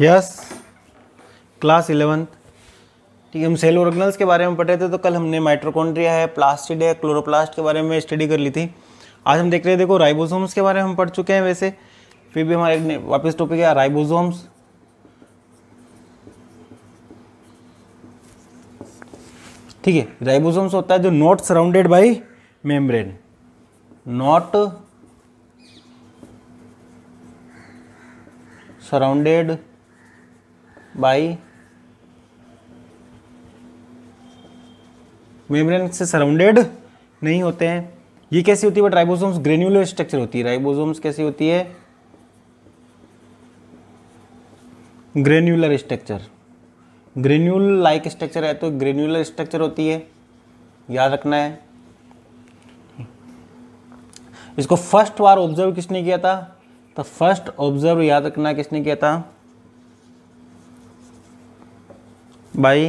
yes class eleventh ठीक है हम सेल ऑर्गनल्स के बारे में पढ़ रहे थे तो कल हमने माइट्रोकॉन्ड्रिया है प्लास्टिड है क्लोरोप्लास्ट के बारे में स्टडी कर ली थी आज हम देख रहे हैं देखो राइबोसोम्स के बारे में हम पढ़ चुके हैं वैसे फिर भी हमारे वापस टॉपिक है राइबोसोम्स ठीक है राइबोसोम्स होता है जो not surrounded by membrane not surrounded by membrane से सराउंडेड नहीं होते हैं ये कैसी होती है बट राइबोसोम्स ग्रेन्यूलर स्ट्रक्चर होती है राइबोसोम्स कैसी होती है granular structure granule like structure है तो ग्रेन्यूलर स्ट्रक्चर होती है याद रखना है इसको फर्स्ट बार ऑब्जर्व किसने किया था तो फर्स्ट ऑब्जर्व याद रखना किसने किया था बाई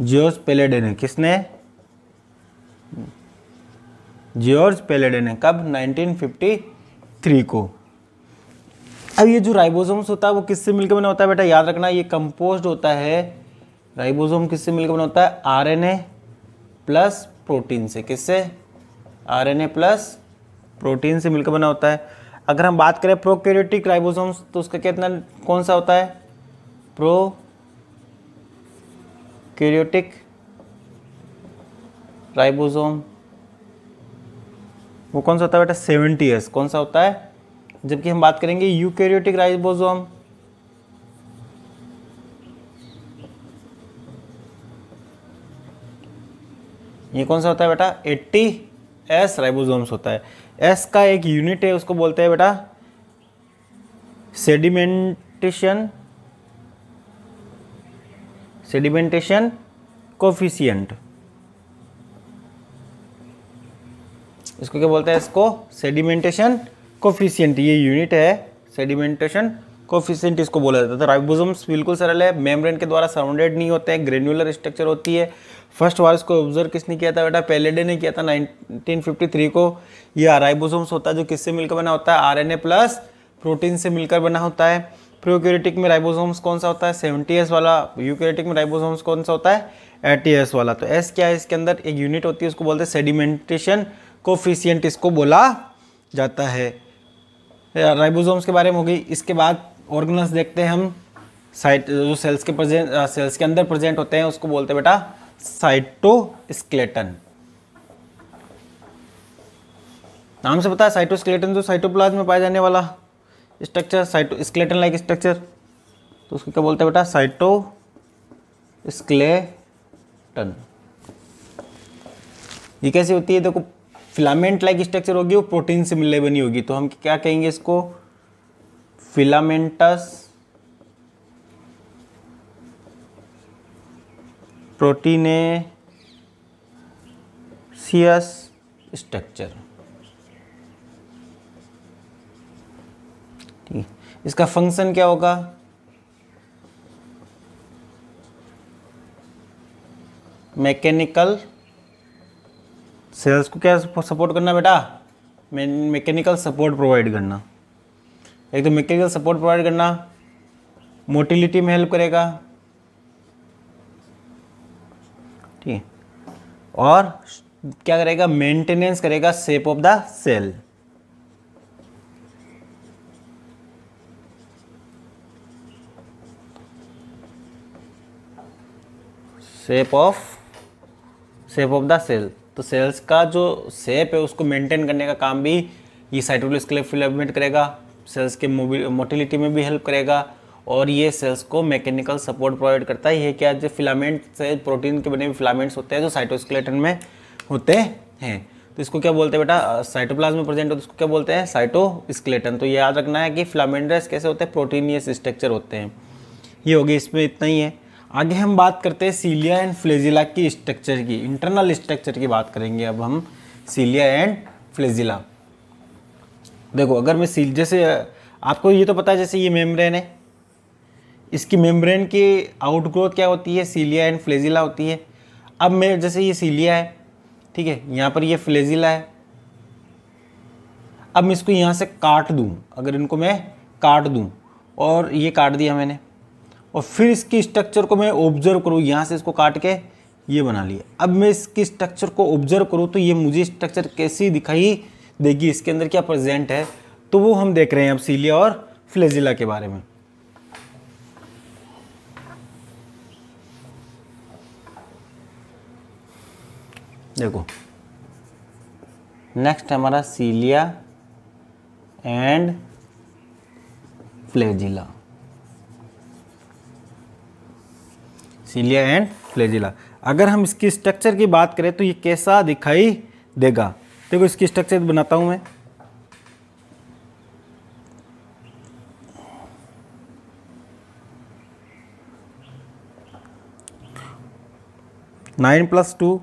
जियोर्ज पेलेडे ने किसने जियोर्ज पेलेडे ने कब 1953 को अब ये जो राइबोसोम्स होता है वो किससे मिलकर बना होता है बेटा याद रखना ये कंपोस्ट होता है राइबोसोम किससे मिलकर बना होता है आरएनए प्लस प्रोटीन से किससे आरएनए प्लस प्रोटीन से मिलकर बना होता है अगर हम बात करें प्रोकैरियोटिक राइबोसोम्स तो उसका कितना कौन सा होता है प्रो कैरियोटिक राइबोसोम वो कौन सा होता है बेटा सेवेंटी एस कौन सा होता है जबकि हम बात करेंगे यूकैरियोटिक राइबोसोम ये कौन सा होता है बेटा एट्टी एस राइबोसोम्स होता है एस का एक यूनिट है उसको बोलते हैं बेटा सेडिमेंटेशन सेडिमेंटेशन कोफिशियंट इसको क्या बोलते हैं इसको सेडिमेंटेशन कोफिशियंट ये यूनिट है सेडिमेंटेशन कोफिशियंट इसको बोला जाता है तो राइबोसोम्स बिल्कुल सरल है मेम्ब्रेन के द्वारा सराउंडेड नहीं होते हैं ग्रेन्युलर स्ट्रक्चर होती है फर्स्ट बार इसको ऑब्जर्व किसने किया था बेटा पेलेडे ने किया था 1953 को यह राइबोसोम्स होता है जो किससे मिलकर बना होता है आरएनए प्लस प्रोटीन से मिलकर बना होता है प्रोक्योरेटिक में राइबोसोम्स कौन सा होता है सेवेंटी एस वाला यूक्योरेटिक में राइबोसोम्स कौन सा होता है एटी एस वाला तो एस क्या है इसके अंदर एक यूनिट होती है उसको बोलते हैं सेडिमेंटेशन कोफिशियंट इसको बोला जाता है राइबोसोम्स के बारे में हो गई इसके बाद ऑर्गनल्स देखते हैं हम साइट जो सेल्स के प्रेजेंट सेल्स के अंदर प्रेजेंट होते हैं उसको बोलते हैं बेटा साइटोस्केलेटन नाम से पता है साइटोस्केलेटन जो साइटोप्लाज्म में पाया जाने वाला structure cytoskeleton like structure तो उसको क्या बोलते हैं बेटा साइटो स्केलेटन ये कैसी होती है देखो फिलामेंट लाइक स्ट्रक्चर होगी वो प्रोटीन से मिलने बनी होगी तो हम क्या कहेंगे इसको फिलामेंटस प्रोटीनेसियस स्ट्रक्चर इसका फंक्शन क्या होगा मैकेनिकल सेल्स को क्या सपोर्ट करना बेटा मैकेनिकल सपोर्ट प्रोवाइड करना एक तो मैकेनिकल सपोर्ट प्रोवाइड करना मोटिलिटी में हेल्प करेगा ठीक है और क्या करेगा मेंटेनेंस करेगा shape of the cell shape of shape of the cell तो सेल्स का जो शेप है उसको मेंटेन करने का काम भी ये साइटोलिस्कलेफ फिलामेंट करेगा सेल्स के मोटिलिटी में भी हेल्प करेगा और ये सेल्स को मैकेनिकल सपोर्ट प्रोवाइड करता है ये क्या जो फिलामेंट से प्रोटीन के बने हुए फिलामेंट्स होते हैं जो साइटोस्केलेटन में होते हैं तो इसको क्या बोलते हैं बेटा साइटोप्लाज्म में प्रेजेंट होता है इसको क्या बोलते हैं साइटोस्केलेटन तो ये याद रखना है कि फिलामेंट्स कैसे होते हैं प्रोटीनियस स्ट्रक्चर होते हैं ये होगी इसमें इतना ही है आगे हम बात करते हैं सीलिया एंड फ्लेजिला की स्ट्रक्चर की इंटरनल स्ट्रक्चर की बात करेंगे अब हम सीलिया एंड फ्लेजिला देखो अगर मैं सील जैसे आपको ये तो पता है जैसे ये मेम्ब्रेन है इसकी मेम्ब्रेन की आउटग्रोथ क्या होती है सीलिया एंड फ्लेजिला होती है अब मैं जैसे ये सीलिया है ठीक है यहाँ पर ये फ्लेजिला है अब मैं इसको यहाँ से काट दूँ अगर इनको मैं काट दूँ और ये काट दिया मैंने और फिर इसकी स्ट्रक्चर को मैं ऑब्जर्व करूँ यहाँ से इसको काट के ये बना लिया अब मैं इसकी स्ट्रक्चर को ऑब्जर्व करूँ तो ये मुझे स्ट्रक्चर कैसी दिखाई देगी इसके अंदर क्या प्रेजेंट है तो वो हम देख रहे हैं अब सीलिया और फ्लेजिला के बारे में देखो नेक्स्ट हमारा cilia and flagella cilia and flagella अगर हम इसकी स्ट्रक्चर की बात करें तो ये कैसा दिखाई देगा देखो इसकी स्ट्रक्चर बनाता हूँ मैं नाइन प्लस टू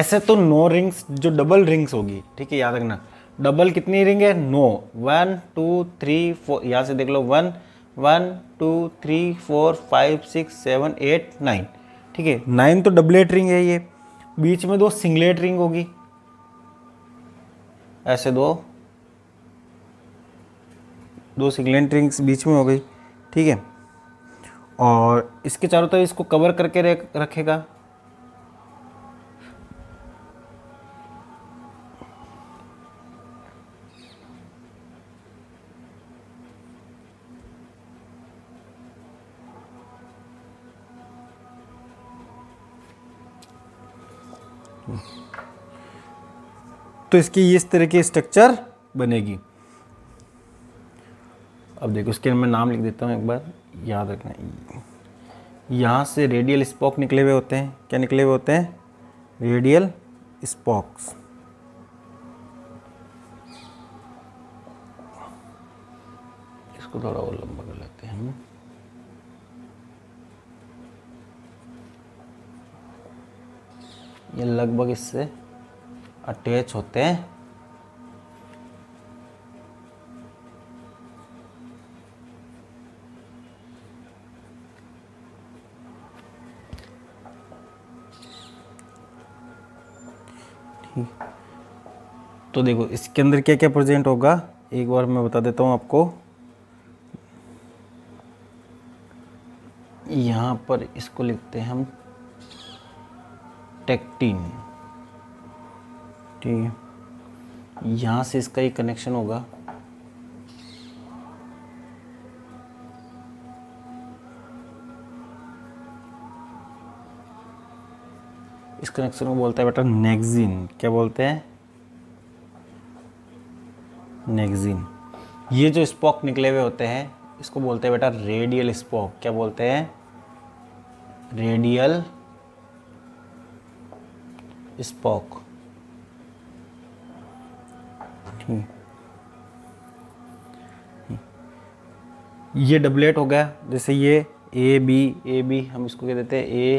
ऐसे तो नो रिंग्स जो डबल रिंग्स होगी ठीक है याद रखना डबल कितनी रिंग है no one two three four यहाँ से देख लो one one two three four five six seven eight nine ठीक है नाइन तो डबलेट रिंग है ये बीच में दो सिंगलेट रिंग होगी ऐसे दो दो सिंगलेट रिंग्स बीच में हो गई ठीक है और इसके चारों तरफ तो इसको कवर करके रखेगा तो इसकी इस तरह की स्ट्रक्चर बनेगी अब देखो इसके मैं नाम लिख देता हूँ एक बार याद रखना यहाँ से रेडियल स्पॉक निकले हुए होते हैं क्या निकले हुए होते हैं रेडियल स्पॉक्स इसको थोड़ा और लंबा कर लेते हैं ये लगभग इससे अटैच होते हैं तो देखो इसके अंदर क्या क्या प्रेजेंट होगा एक बार मैं बता देता हूँ आपको यहाँ पर इसको लिखते हैं हम टेक्टीन ठीक है यहाँ से इसका एक कनेक्शन होगा इस कनेक्शन को बोलता है बेटा नेगजीन क्या बोलते हैं नेगजीन ये जो स्पॉक निकले हुए होते हैं इसको बोलते हैं बेटा रेडियल स्पॉक क्या बोलते हैं रेडियल स्पॉक ये डबलेट हो गया जैसे ये ए बी ए बी हम इसको कह देते हैं ए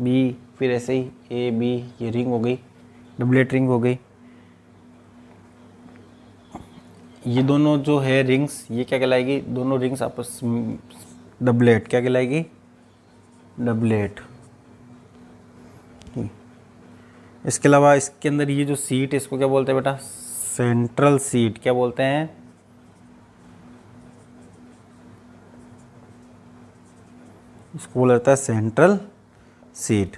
बी फिर ऐसे ही ए बी ये रिंग हो गई डबलेट रिंग हो गई ये दोनों जो है रिंग्स ये क्या कहलाएगी दोनों रिंग्स आपस डबलेट क्या कहलाएगी डबलेट इसके अलावा इसके अंदर ये जो सीट इसको क्या बोलते हैं बेटा सेंट्रल सीट क्या बोलते हैं इसको बोला जाता है सेंट्रल सीट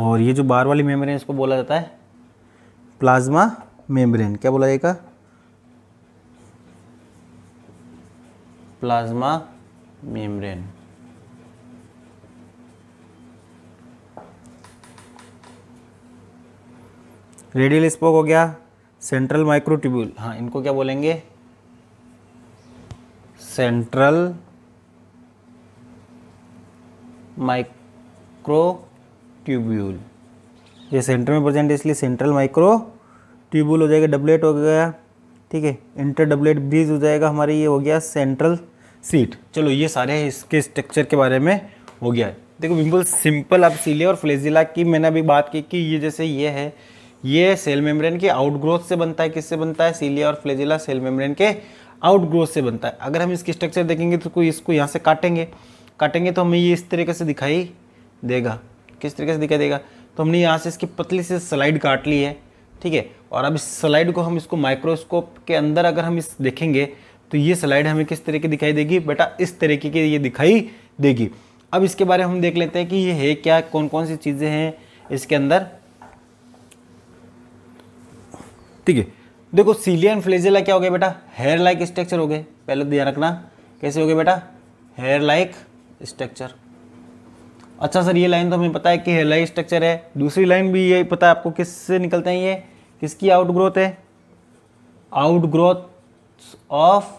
और ये जो बार वाली मेम्ब्रेन इसको बोला जाता है प्लाज्मा मेम्ब्रेन क्या बोला जाएगा प्लाज्मा मेम्ब्रेन रेडियल स्पोक हो गया सेंट्रल माइक्रोट्यूब्यूल हाँ इनको क्या बोलेंगे सेंट्रल माइक्रो ट्यूब्यूल ये सेंटर में प्रेजेंट है इसलिए सेंट्रल माइक्रो ट्यूब्यूल हो जाएगा डबलेट हो गया ठीक है इंटर डबलेट ब्रिज हो जाएगा हमारे ये हो गया सेंट्रल सीट चलो ये सारे इसके स्ट्रक्चर के बारे में हो गया देखो बिल्कुल सिंपल आप सीलिया और फ्लेजिला की मैंने अभी बात की कि ये जैसे ये है ये सेल मेम्ब्रेन के आउटग्रोथ से बनता है किससे बनता है सीलिया और फ्लेजिला सेल मेम्ब्रेन के आउटग्रोथ से बनता है अगर हम इसकी स्ट्रक्चर देखेंगे तो कोई इसको यहाँ से काटेंगे काटेंगे तो हमें ये इस तरीके से दिखाई देगा किस तरीके से दिखाई देगा तो हमने यहाँ से इसकी पतली से स्लाइड काट ली है ठीक है और अब इस स्लाइड को हम इसको माइक्रोस्कोप के अंदर अगर हम इस देखेंगे तो ये स्लाइड हमें किस तरीके दिखाई देगी बेटा इस तरीके की ये दिखाई देगी अब इसके बारे में हम देख लेते हैं कि ये है क्या कौन कौन सी चीज़ें हैं इसके अंदर ठीक है देखो सीलियन फ्लेजिला क्या हो गया बेटा हेयर लाइक स्ट्रक्चर हो गए पहले तो ध्यान रखना कैसे हो गए बेटा हेयर लाइक स्ट्रक्चर अच्छा सर ये लाइन तो हमें पता है कि हेयर लाइक स्ट्रक्चर है दूसरी लाइन भी ये पता है आपको किससे निकलते हैं ये किसकी आउट ग्रोथ है outgrowth of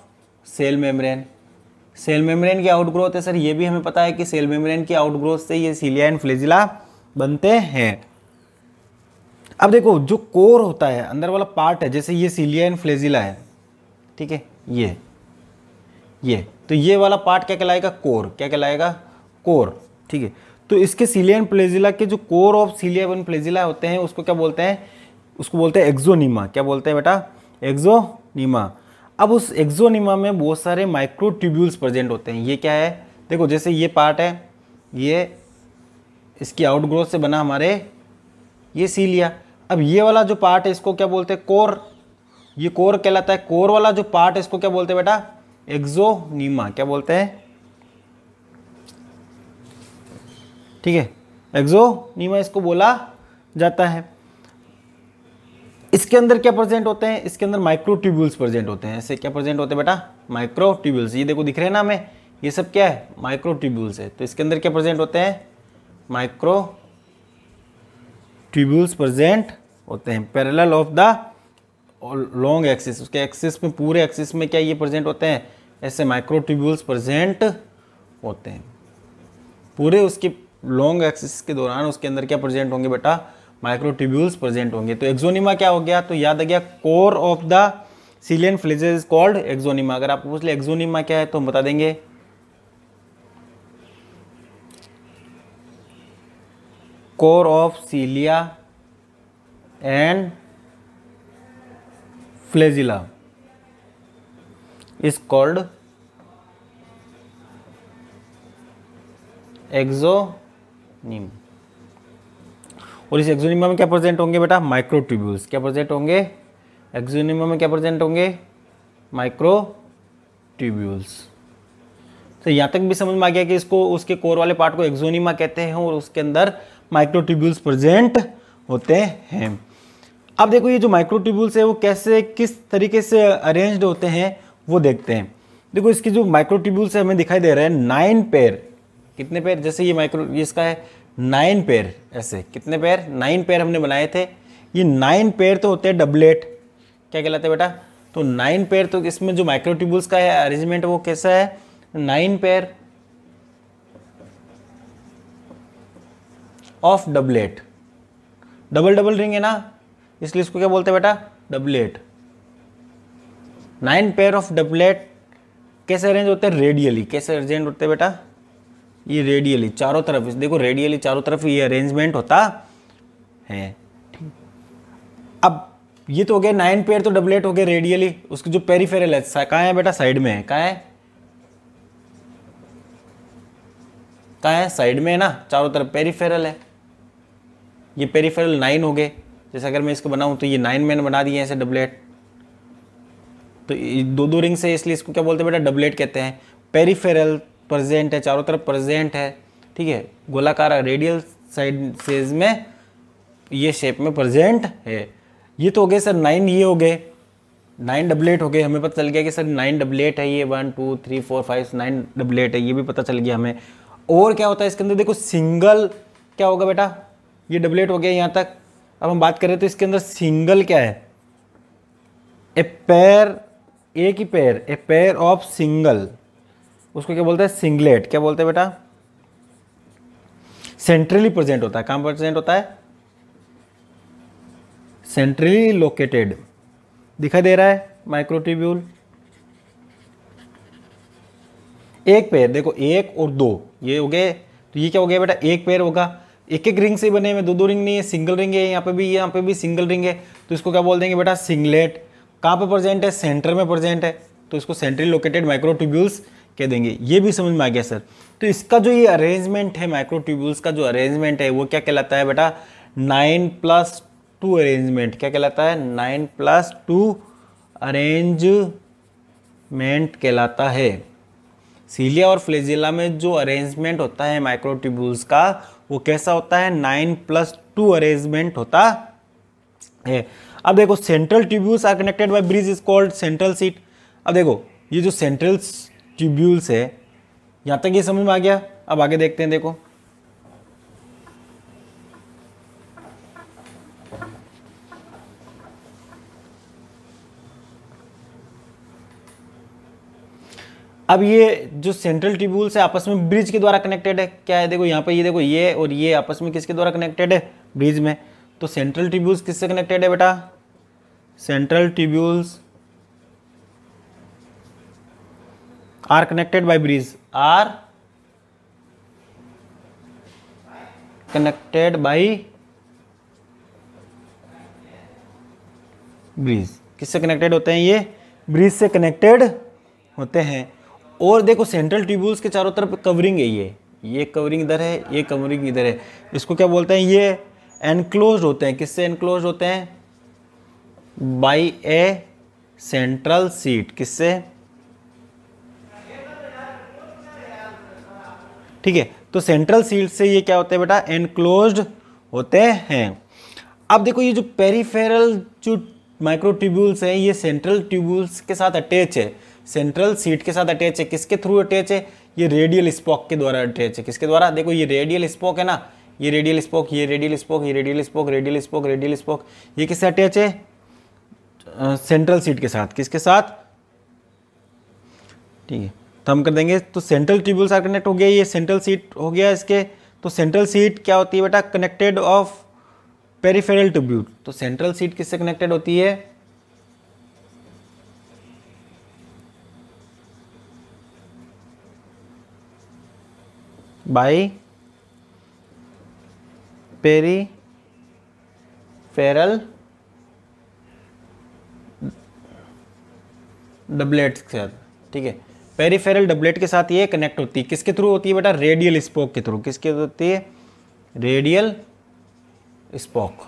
cell membrane cell membrane की आउट ग्रोथ है सर ये भी हमें पता है कि सेल मेम्ब्रेन की आउट ग्रोथ से ये सीलिया एंड फ्लेजिला बनते हैं अब देखो जो कोर होता है अंदर वाला पार्ट है जैसे ये सीलिया एंड फ्लेजिला है ठीक है ये ये तो ये वाला पार्ट क्या कहलाएगा कोर क्या कहलाएगा कोर ठीक है तो इसके सीलिया एंड फ्लेजिला के जो core of cilia and flagella होते हैं उसको क्या बोलते हैं उसको बोलते हैं एक्जोनीमा क्या बोलते हैं बेटा एक्जोनीमा अब उस एक्जोनीमा में बहुत सारे माइक्रो ट्यूब्यूल्स प्रेजेंट होते हैं ये क्या है देखो जैसे ये पार्ट है ये इसकी आउटग्रोथ से बना हमारे ये सीलिया अब ये वाला जो पार्ट है इसको क्या बोलते हैं कोर ये कोर कहलाता है कोर वाला जो पार्ट है इसको क्या बोलते हैं बेटा एक्जोनीमा क्या बोलते हैं ठीक है एक्जोनीमा इसको बोला जाता है इसके अंदर क्या प्रेजेंट होते हैं इसके अंदर माइक्रो ट्यूब्यूल्स प्रेजेंट होते हैं ऐसे क्या प्रेजेंट होते हैं बेटा ट्यूब्यूल्स ये देखो दिख रहे हैं ना हमें ये सब क्या है माइक्रो ट्यूब्यूल्स है तो इसके अंदर क्या प्रेजेंट होते हैं माइक्रो ट्यूब्यूल्स प्रेजेंट होते हैं parallel of the long axis उसके एक्सिस में पूरे एक्सिस में क्या ये प्रेजेंट होते हैं ऐसे माइक्रोट्यूब्यूल्स प्रेजेंट होते हैं पूरे उसके लॉन्ग एक्सिस के दौरान उसके अंदर क्या प्रेजेंट होंगे बेटा माइक्रोट्यूब्यूल्स प्रेजेंट होंगे तो एक्जोनिमा क्या हो गया तो याद आ गया core of the cilia and flagella is called axoneme अगर आप पूछ ले एक्जोनिमा क्या है तो हम बता देंगे core of cilia and flagella is called axoneme और इस एक्सोनिमा में क्या प्रेजेंट होंगे बेटा माइक्रोट्यूब्यूल्स क्या प्रेजेंट होंगे एक्जोनिमा में क्या प्रेजेंट होंगे माइक्रो ट्यूब्यूल्स तो यहां तक भी समझ में आ गया कि इसको उसके कोर वाले पार्ट को एक्जोनिमा कहते हैं और उसके अंदर माइक्रो ट्यूब्यूल्स प्रेजेंट होते हैं अब देखो ये जो माइक्रोट्यूब्यूल्स है वो कैसे किस तरीके से अरेंज्ड होते हैं वो देखते हैं देखो इसकी जो माइक्रोट्यूब्यूल्स है हमें दिखाई दे रहे हैं नाइन पेयर कितने पैर जैसे ये माइक्रो ये इसका है नाइन पेयर ऐसे कितने पैर नाइन पेयर हमने बनाए थे ये नाइन पेयर तो होते हैं डबलेट क्या कहलाते हैं बेटा तो नाइन पेयर तो इसमें जो माइक्रोट्यूबल्स का है अरेंजमेंट वो कैसा है nine pair of doublet double double ring है ना इसलिए इसको क्या बोलते हैं बेटा doublet nine pair of doublet कैसे अरेंज होते हैं रेडियली कैसे अरेंज होते हैं बेटा ये रेडियली चारों तरफ देखो रेडियली चारों तरफ ये अरेंजमेंट होता है अब ये तो हो गया नाइन पेयर तो डबलेट हो गया रेडियली उसकी जो पेरीफेरल है कहाँ है बेटा साइड में है कहाँ है कहाँ है साइड में है ना चारों तरफ पेरीफेरल है ये पेरीफेरल नाइन हो गए जैसे अगर मैं इसको बनाऊँ तो ये नाइन मैन बना दिए ऐसे डबलेट तो दो दो रिंग से इसलिए इसको क्या बोलते हैं बेटा डबलेट कहते हैं पेरीफेरल प्रजेंट है चारों तरफ प्रजेंट है ठीक है गोलाकार रेडियल साइड सेज में ये शेप में प्रजेंट है ये तो हो गए सर नाइन ये हो गए नाइन डबलेट हो गए हमें पता चल गया कि सर नाइन डबलेट है ये one two three four five nine doublet है ये भी पता चल गया हमें और क्या होता है इसके अंदर देखो सिंगल क्या होगा बेटा ये डबलेट हो गया यहाँ तक अब हम बात करें तो इसके अंदर सिंगल क्या है ए पेयर एक ही pair a pair of single उसको क्या बोलते हैं सिंगलेट क्या बोलते हैं बेटा सेंट्रली प्रेजेंट होता है कहां प्रेजेंट होता है सेंट्रली लोकेटेड दिखाई दे रहा है माइक्रोटिब्यूल एक पेयर देखो एक और दो ये हो गए तो ये क्या हो गया बेटा एक पेयर होगा एक एक रिंग से बने हुए दो दो रिंग नहीं है सिंगल रिंग है यहाँ पे भी यहाँ पे भी सिंगल रिंग है तो इसको क्या बोल देंगे बेटा सिंगलेट कहाँ पे प्रेजेंट है सेंटर में प्रेजेंट है तो इसको सेंट्रली लोकेटेड माइक्रोट्यूब्यूल्स कह देंगे ये भी समझ में आ गया सर तो इसका जो ये अरेंजमेंट है माइक्रोट्यूब्यूल्स का जो अरेंजमेंट है वो क्या कहलाता है बेटा नाइन प्लस टू अरेंजमेंट क्या कहलाता है नाइन प्लस टू अरेंजमेंट कहलाता है सीलिया और फ्लेजिला में जो अरेंजमेंट होता है माइक्रोट्यूब्यूल्स का वो कैसा होता है नाइन प्लस टू अरेंजमेंट होता है अब देखो central tubules are connected by bridge is called central sheath अब देखो ये जो सेंट्रल ट्यूब्यूल्स है यहाँ तक ये समझ में आ गया अब आगे देखते हैं देखो अब ये जो सेंट्रल ट्यूबुल से है आपस में ब्रिज के द्वारा कनेक्टेड है क्या है देखो यहाँ पर ये देखो ये और ये आपस में किसके द्वारा कनेक्टेड है ब्रिज में तो सेंट्रल ट्यूबुल्स किससे कनेक्टेड है बेटा central tubules are connected by bridge are connected by bridge किससे कनेक्टेड होते हैं ये ब्रिज से कनेक्टेड होते हैं और देखो सेंट्रल ट्यूबुल्स के चारों तरफ कवरिंग है ये ये कवरिंग इधर है ये कवरिंग इधर है इसको क्या बोलते हैं ये एनक्लोज होते हैं किससे एनक्लोज होते हैं बाई ए सेंट्रल सीट किससे ठीक है तो सेंट्रल सीट से ये क्या होते हैं बेटा एनक्लोज होते हैं अब देखो ये जो पेरीफेरल जो माइक्रोट्यूब्यूल्स हैं ये सेंट्रल ट्यूब्यूल्स के साथ अटैच है सेंट्रल सीट के साथ अटैच है किसके थ्रू अटैच है ये रेडियल स्पॉक के द्वारा अटैच है किसके द्वारा देखो ये रेडियल स्पॉक है ना ये रेडियल स्पोक ये रेडियल स्पोक ये radial spoke radial spoke radial spoke ये किससे अटैच है सेंट्रल सीट के साथ किसके साथ ठीक है तो हम कर देंगे तो सेंट्रल ट्यूबल आर कनेक्ट हो गया ये सेंट्रल सीट हो गया इसके तो सेंट्रल सीट क्या होती है बेटा कनेक्टेड ऑफ पेरीफेरल ट्यूब्यूल तो सेंट्रल सीट किससे कनेक्टेड होती है by फेरल डबलेट के साथ ठीक है पेरीफेरल डबलेट के साथ ये कनेक्ट होती है किसके थ्रू होती है बेटा रेडियल स्पोक के थ्रू किसके होती है रेडियल स्पोक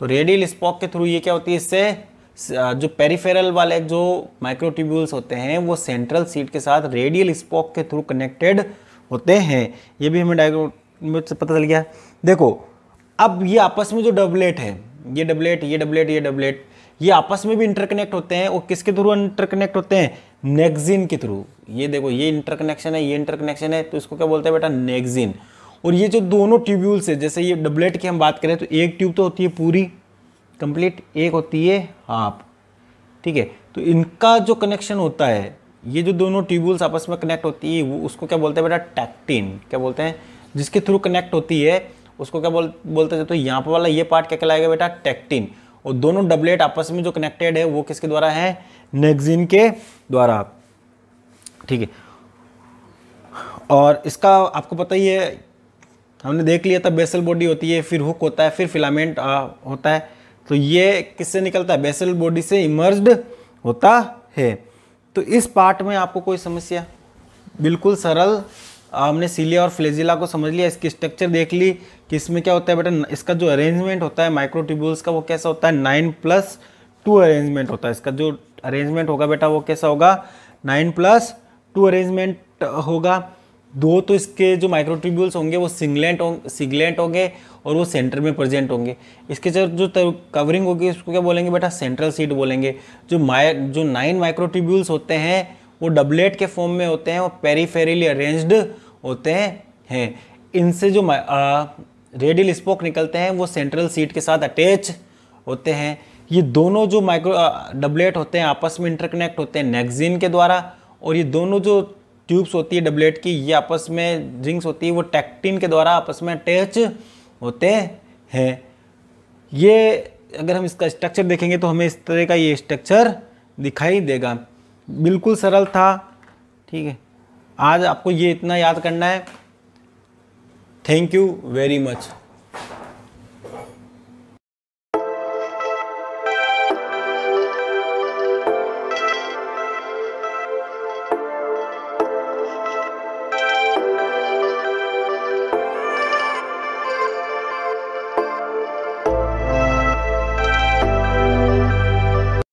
तो रेडियल स्पोक के थ्रू ये क्या होती है इससे जो पेरीफेरल वाले जो माइक्रोट्यूब्यूल्स होते हैं वो सेंट्रल सीट के साथ रेडियल स्पोक के थ्रू कनेक्टेड होते हैं ये भी हमें डायग्राम से पता चल गया देखो अब ये आपस में जो डबलेट है ये डबलेट ये डबलेट ये डबलेट ये आपस में भी इंटरकनेक्ट होते हैं और किसके थ्रू इंटरकनेक्ट होते हैं नेक्जिन के थ्रू ये देखो ये इंटरकनेक्शन है ये इंटरकनेक्शन है तो इसको क्या बोलते हैं बेटा नेक्जिन और ये जो दोनों ट्यूब्यूल्स है जैसे ये डबलेट की हम बात करें तो एक ट्यूब तो होती है पूरी कंप्लीट एक होती है हाफ ठीक है तो इनका जो कनेक्शन होता है ये जो दोनों ट्यूबुल्स आपस में कनेक्ट होती है वो उसको क्या बोलते हैं बेटा टैक्टिन क्या बोलते हैं जिसके थ्रू कनेक्ट होती है उसको क्या बोल बोलते हैं तो यहाँ पर वाला ये पार्ट क्या कहलाएगा बेटा टैक्टिन और दोनों डबलेट आपस में जो कनेक्टेड है वो किसके द्वारा है नेगजिन के द्वारा ठीक है और इसका आपको पता ही है हमने देख लिया था बेसल बॉडी होती है फिर हुक होता है फिर फिलामेंट आ, होता है तो ये किससे निकलता है बेसल बॉडी से इमर्ज होता है तो इस पार्ट में आपको कोई समस्या बिल्कुल सरल हमने सीलिया और फ्लेजिला को समझ लिया इसकी स्ट्रक्चर देख ली कि इसमें क्या होता है बेटा इसका जो अरेंजमेंट होता है माइक्रोट्यूबुल्स का वो कैसा होता है नाइन प्लस टू अरेंजमेंट होता है इसका जो अरेंजमेंट होगा बेटा वो कैसा होगा नाइन प्लस टू अरेंजमेंट होगा दो तो इसके जो माइक्रोट्यूब्यूल्स होंगे वो सिंगलेंट होंगे सिंगलेंट होंगे और वो सेंटर में प्रेजेंट होंगे इसके जो कवरिंग होगी उसको क्या बोलेंगे बेटा सेंट्रल सीट बोलेंगे जो माइ जो नाइन माइक्रोट्यूब्यूल्स होते हैं वो डबलेट के फॉर्म में होते हैं और पेरीफेरली अरेंज्ड होते हैं हैं इनसे जो रेडियल स्पोक निकलते हैं वो सेंट्रल सीट के साथ अटैच होते हैं ये दोनों जो माइक्रो डबलेट होते हैं आपस में इंटरकनेक्ट होते हैं नेक्जिन के द्वारा और ये दोनों जो ट्यूब्स होती है डबलेट की ये आपस में रिंग्स होती है वो टैक्टिन के द्वारा आपस में अटैच होते हैं ये अगर हम इसका स्ट्रक्चर देखेंगे तो हमें इस तरह का ये स्ट्रक्चर दिखाई देगा बिल्कुल सरल था ठीक है आज आपको ये इतना याद करना है थैंक यू वेरी मच